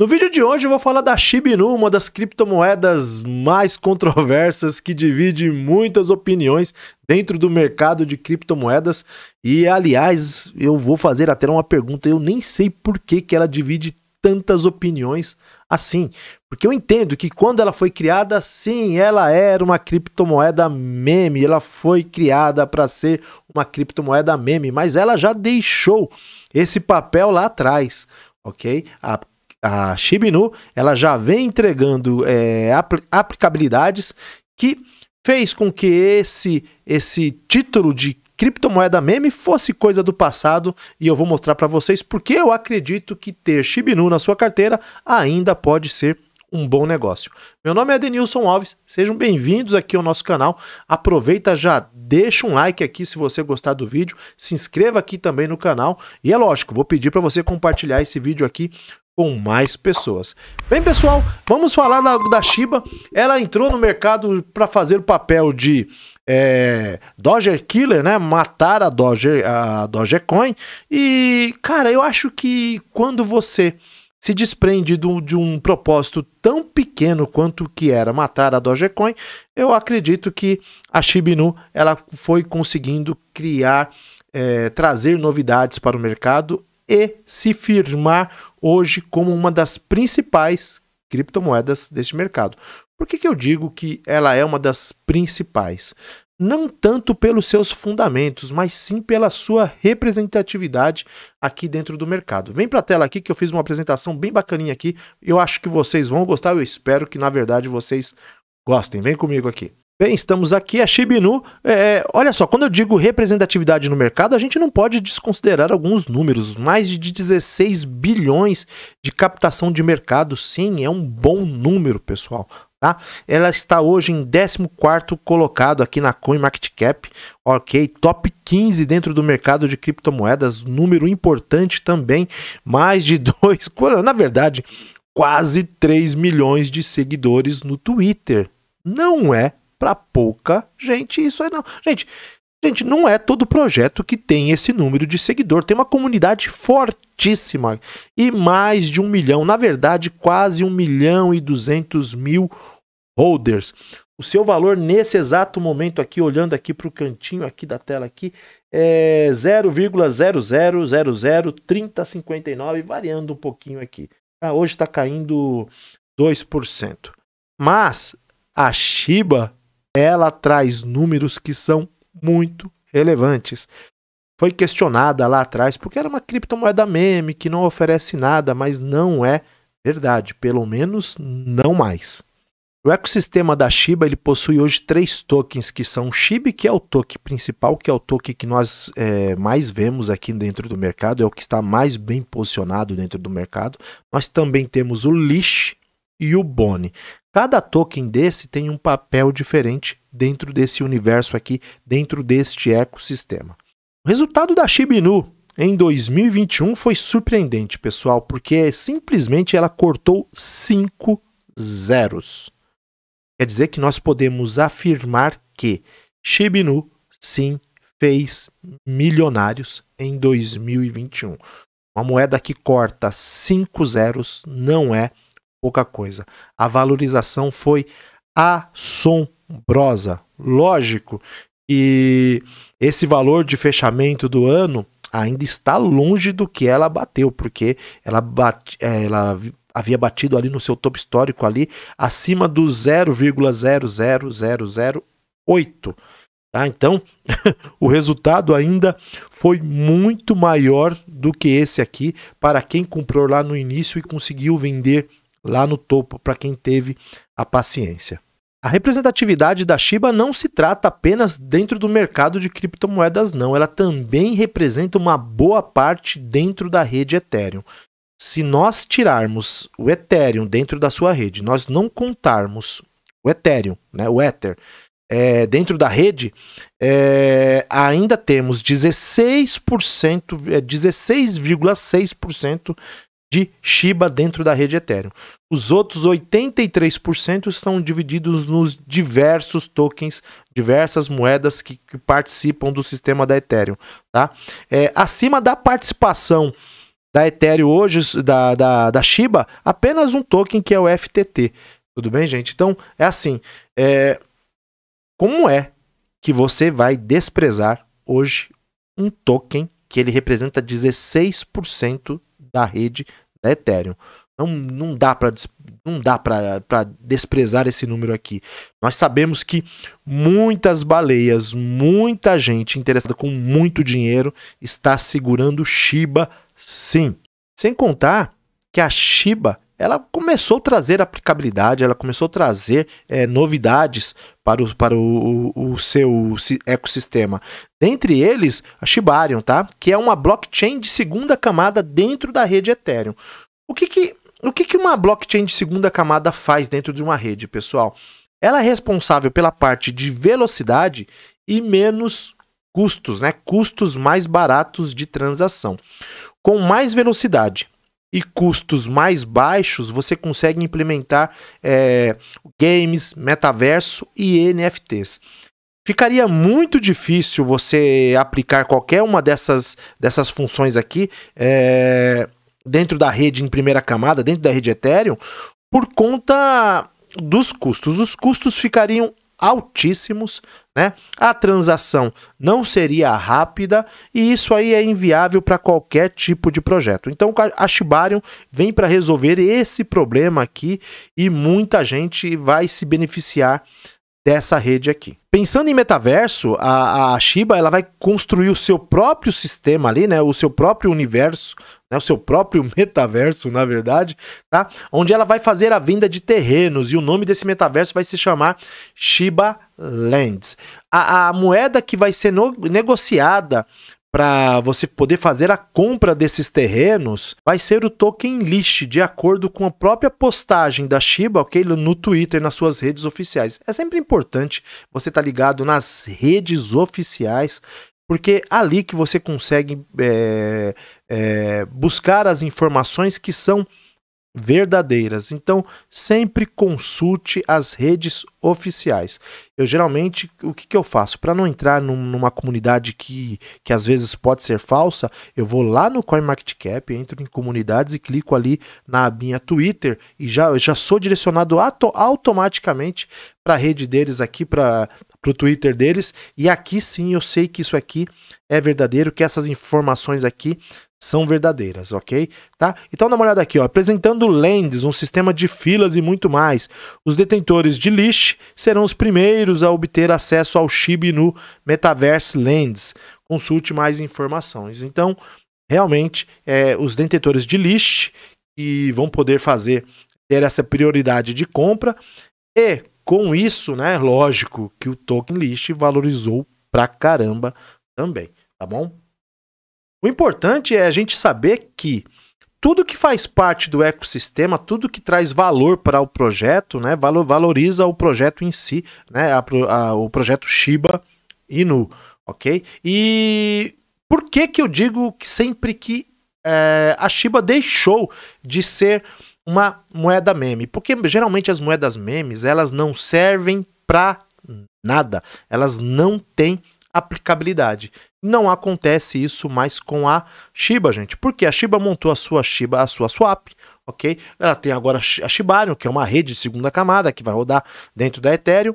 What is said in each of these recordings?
No vídeo de hoje eu vou falar da Shiba Inu, uma das criptomoedas mais controversas que divide muitas opiniões dentro do mercado de criptomoedas. E aliás, eu vou fazer até uma pergunta, eu nem sei por que, que ela divide tantas opiniões assim, porque eu entendo que quando ela foi criada, sim, ela era uma criptomoeda meme, ela foi criada para ser uma criptomoeda meme, mas ela já deixou esse papel lá atrás ok? A a Shibinu, ela já vem entregando é, apl aplicabilidades que fez com que esse, esse título de criptomoeda meme fosse coisa do passado e eu vou mostrar para vocês porque eu acredito que ter Shibinu na sua carteira ainda pode ser um bom negócio. Meu nome é Denilson Alves, sejam bem-vindos aqui ao nosso canal. Aproveita já, deixa um like aqui se você gostar do vídeo, se inscreva aqui também no canal e é lógico, vou pedir para você compartilhar esse vídeo aqui com mais pessoas. Bem, pessoal, vamos falar da, da Shiba. Ela entrou no mercado para fazer o papel de é, Killer, né? Matar a Dodger, a Dogecoin. E, cara, eu acho que quando você se desprende do, de um propósito tão pequeno quanto que era matar a Dogecoin, eu acredito que a Shiba Inu ela foi conseguindo criar, é, trazer novidades para o mercado e se firmar hoje como uma das principais criptomoedas deste mercado. Por que, que eu digo que ela é uma das principais? Não tanto pelos seus fundamentos, mas sim pela sua representatividade aqui dentro do mercado. Vem para a tela aqui que eu fiz uma apresentação bem bacaninha aqui. Eu acho que vocês vão gostar, eu espero que na verdade vocês gostem. Vem comigo aqui. Bem, estamos aqui. A é Shibinu, é, é, olha só, quando eu digo representatividade no mercado, a gente não pode desconsiderar alguns números. Mais de 16 bilhões de captação de mercado, sim, é um bom número, pessoal. Tá? Ela está hoje em 14 colocado aqui na CoinMarketCap, ok? Top 15 dentro do mercado de criptomoedas, número importante também. Mais de 2, na verdade, quase 3 milhões de seguidores no Twitter. Não é para pouca gente isso aí não. Gente, gente, não é todo projeto que tem esse número de seguidor. Tem uma comunidade fortíssima e mais de um milhão, na verdade, quase um milhão e duzentos mil holders. O seu valor nesse exato momento aqui, olhando aqui para o cantinho aqui da tela aqui, é 0,00003059, variando um pouquinho aqui. Ah, hoje está caindo 2%. Mas a Shiba ela traz números que são muito relevantes. Foi questionada lá atrás porque era uma criptomoeda meme que não oferece nada, mas não é verdade, pelo menos não mais. O ecossistema da Shiba ele possui hoje três tokens que são o SHIB, que é o token principal, que é o token que nós é, mais vemos aqui dentro do mercado, é o que está mais bem posicionado dentro do mercado. Nós também temos o LISH e o BONI. Cada token desse tem um papel diferente dentro desse universo aqui, dentro deste ecossistema. O resultado da Shibinu em 2021 foi surpreendente, pessoal, porque simplesmente ela cortou cinco zeros. Quer dizer que nós podemos afirmar que Shibinu sim fez milionários em 2021. Uma moeda que corta cinco zeros não é pouca coisa. A valorização foi assombrosa. Lógico que esse valor de fechamento do ano ainda está longe do que ela bateu, porque ela, bate, é, ela havia batido ali no seu topo histórico ali acima do 0,00008. Tá? Então, o resultado ainda foi muito maior do que esse aqui para quem comprou lá no início e conseguiu vender lá no topo para quem teve a paciência. A representatividade da Shiba não se trata apenas dentro do mercado de criptomoedas, não. Ela também representa uma boa parte dentro da rede Ethereum. Se nós tirarmos o Ethereum dentro da sua rede, nós não contarmos o Ethereum, né, o Ether, é, dentro da rede, é, ainda temos 16%, é, 16,6% de Shiba dentro da rede Ethereum. Os outros 83% estão divididos nos diversos tokens, diversas moedas que, que participam do sistema da Ethereum. Tá? É, acima da participação da Ethereum hoje, da, da, da Shiba, apenas um token que é o FTT. Tudo bem, gente? Então, é assim. É... Como é que você vai desprezar hoje um token que ele representa 16% da rede da Ethereum. Não, não dá para não dá para desprezar esse número aqui. Nós sabemos que muitas baleias, muita gente interessada com muito dinheiro está segurando Shiba, sim. Sem contar que a Shiba ela começou a trazer aplicabilidade, ela começou a trazer é, novidades para, o, para o, o, o seu ecossistema. Dentre eles, a Shibarium, tá? que é uma blockchain de segunda camada dentro da rede Ethereum. O que, que, o que, que uma blockchain de segunda camada faz dentro de uma rede, pessoal? Ela é responsável pela parte de velocidade e menos custos, né? Custos mais baratos de transação. Com mais velocidade, e custos mais baixos, você consegue implementar é, games, metaverso e NFTs. Ficaria muito difícil você aplicar qualquer uma dessas, dessas funções aqui é, dentro da rede em primeira camada, dentro da rede Ethereum, por conta dos custos. Os custos ficariam altíssimos, né? A transação não seria rápida e isso aí é inviável para qualquer tipo de projeto. Então a Shibarium vem para resolver esse problema aqui e muita gente vai se beneficiar dessa rede aqui. Pensando em metaverso, a, a Shiba ela vai construir o seu próprio sistema ali, né? O seu próprio universo, né? O seu próprio metaverso, na verdade, tá? Onde ela vai fazer a venda de terrenos e o nome desse metaverso vai se chamar Shiba Lands. A, a moeda que vai ser no, negociada para você poder fazer a compra desses terrenos vai ser o token list, de acordo com a própria postagem da Shiba, ok? No Twitter, nas suas redes oficiais. É sempre importante você estar tá ligado nas redes oficiais, porque é ali que você consegue é, é, buscar as informações que são verdadeiras. Então, sempre consulte as redes oficiais. Eu geralmente, o que, que eu faço? Para não entrar num, numa comunidade que, que às vezes pode ser falsa, eu vou lá no CoinMarketCap, entro em comunidades e clico ali na minha Twitter e já, já sou direcionado auto, automaticamente para a rede deles aqui, para para o Twitter deles. E aqui sim eu sei que isso aqui é verdadeiro, que essas informações aqui são verdadeiras, ok? Tá? Então dá uma olhada aqui, ó, apresentando lands, um sistema de filas e muito mais. Os detentores de lixo serão os primeiros a obter acesso ao Shiba no Metaverse Lands. Consulte mais informações. Então, realmente, é, os detentores de lixo que vão poder fazer ter essa prioridade de compra e com isso, né, lógico que o token list valorizou pra caramba também, tá bom? O importante é a gente saber que tudo que faz parte do ecossistema, tudo que traz valor para o projeto, né, valoriza o projeto em si, né, a, a, o projeto Shiba Inu, ok? E por que que eu digo que sempre que é, a Shiba deixou de ser uma moeda meme, porque geralmente as moedas memes, elas não servem para nada, elas não têm aplicabilidade. Não acontece isso mais com a Shiba, gente, porque a Shiba montou a sua Shiba, a sua swap, ok? Ela tem agora a Shibarium, que é uma rede de segunda camada que vai rodar dentro da Ethereum,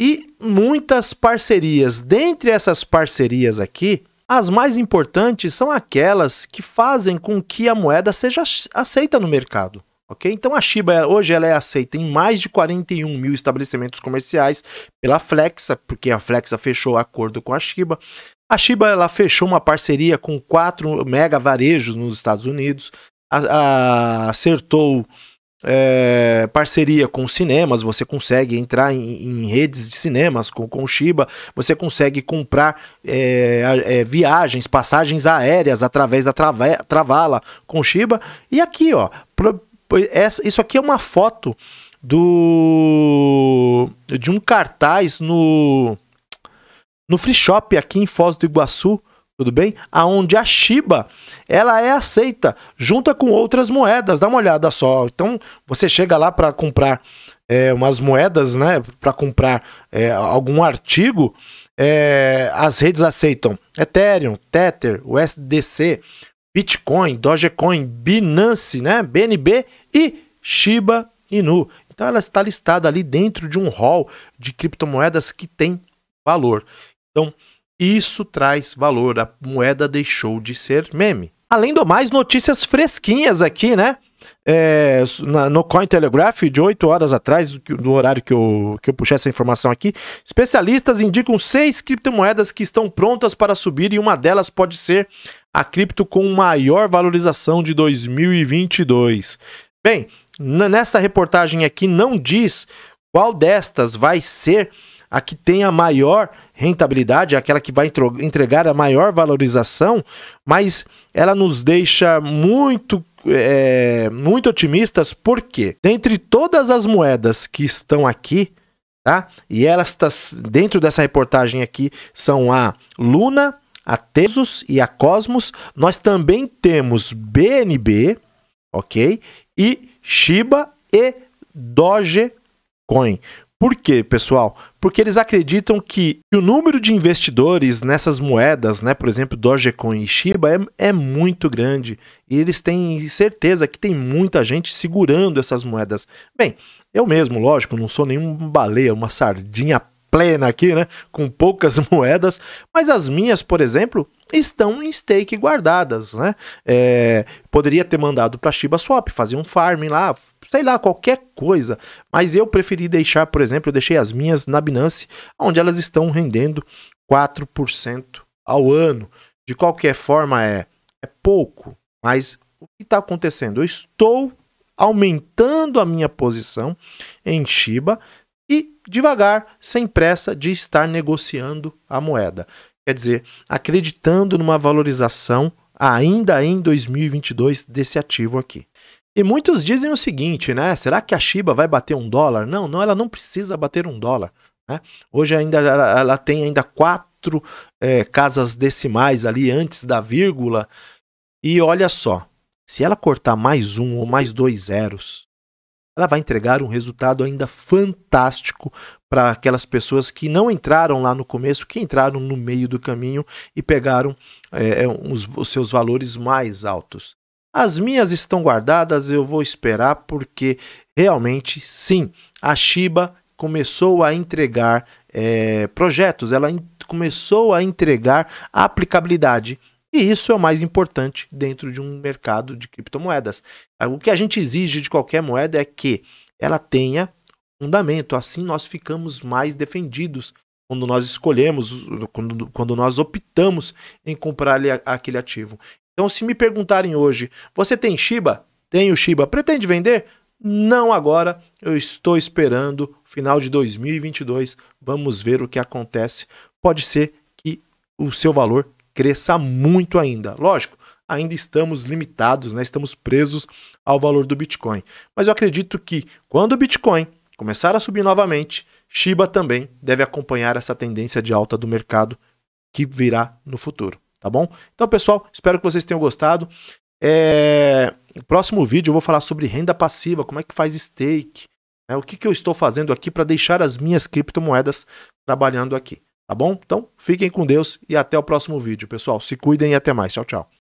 e muitas parcerias. Dentre essas parcerias aqui, as mais importantes são aquelas que fazem com que a moeda seja aceita no mercado. Ok? Então a Shiba hoje ela é aceita em mais de 41 mil estabelecimentos comerciais pela Flexa, porque a Flexa fechou acordo com a Shiba. A Shiba ela fechou uma parceria com quatro mega varejos nos Estados Unidos, a, a, acertou é, parceria com cinemas, você consegue entrar em, em, redes de cinemas com, com Shiba, você consegue comprar é, é, viagens, passagens aéreas através da trava, Travala com Shiba. E aqui, ó, essa, isso aqui é uma foto do de um cartaz no no free shop aqui em Foz do Iguaçu, tudo bem? Aonde a Shiba, ela é aceita junta com outras moedas. Dá uma olhada só. Então, você chega lá para comprar é, umas moedas, né, para comprar é, algum artigo, é, as redes aceitam Ethereum, Tether, USDC, Bitcoin, Dogecoin, Binance, né? BNB e Shiba Inu. Então ela está listada ali dentro de um hall de criptomoedas que tem valor. Então isso traz valor. A moeda deixou de ser meme. Além do mais, notícias fresquinhas aqui, né? é, na, no Cointelegraph, de 8 horas atrás, do horário que eu, que eu puxei essa informação aqui, especialistas indicam seis criptomoedas que estão prontas para subir e uma delas pode ser a cripto com maior valorização de 2022. Bem, nesta reportagem aqui não diz qual destas vai ser a que tenha maior valorização rentabilidade, é aquela que vai entregar a maior valorização, mas ela nos deixa muito é, muito otimistas, porque dentre todas as moedas que estão aqui, tá? E elas tá, dentro dessa reportagem aqui são a Luna, a Tesos e a Cosmos. Nós também temos BNB, ok? E Shiba e Dogecoin. Por quê, pessoal? Porque eles acreditam que o número de investidores nessas moedas, né, por exemplo, Dogecoin e Shiba, é, é muito grande. E eles têm certeza que tem muita gente segurando essas moedas. Bem, eu mesmo, lógico, não sou nenhum baleia, uma sardinha plena aqui, né? Com poucas moedas, mas as minhas, por exemplo, estão em stake guardadas, né? É, poderia ter mandado para Shiba Swap, fazer um farming lá, sei lá, qualquer coisa. Mas eu preferi deixar, por exemplo, eu deixei as minhas na Binance, onde elas estão rendendo 4% ao ano. De qualquer forma, é, é pouco, mas o que está acontecendo? Eu estou aumentando a minha posição em Shiba e devagar, sem pressa de estar negociando a moeda. Quer dizer, acreditando numa valorização ainda em 2022 desse ativo aqui. E muitos dizem o seguinte, né? Será que a Shiba vai bater um dólar? Não, não, ela não precisa bater um dólar. Né? Hoje ainda ela, ela tem ainda quatro é, casas decimais ali antes da vírgula. E olha só, se ela cortar mais um ou mais dois zeros, ela vai entregar um resultado ainda fantástico para aquelas pessoas que não entraram lá no começo, que entraram no meio do caminho e pegaram é, os, é, os seus valores mais altos. As minhas estão guardadas, eu vou esperar porque realmente sim, a Shiba começou a entregar é, projetos, ela começou a entregar aplicabilidade. E isso é o mais importante dentro de um mercado de criptomoedas. Ah, o que a gente exige de qualquer moeda é que ela tenha fundamento. Assim nós ficamos mais defendidos quando nós escolhemos, quando, quando nós optamos em comprar aquele ativo. Então, se me perguntarem hoje, você tem Shiba? Tenho Shiba. Pretende vender? Não agora, eu estou esperando final de 2022. Vamos ver o que acontece. Pode ser que o seu valor cresça muito ainda. Lógico, ainda estamos limitados, né? estamos presos ao valor do Bitcoin. Mas eu acredito que quando o Bitcoin começar a subir novamente, Shiba também deve acompanhar essa tendência de alta do mercado que virá no futuro tá bom? Então, pessoal, espero que vocês tenham gostado. É... No próximo vídeo eu vou falar sobre renda passiva, como é que faz stake, né? o que, que eu estou fazendo aqui para deixar as minhas criptomoedas trabalhando aqui, tá bom? Então, fiquem com Deus e até o próximo vídeo, pessoal. Se cuidem e até mais. Tchau, tchau.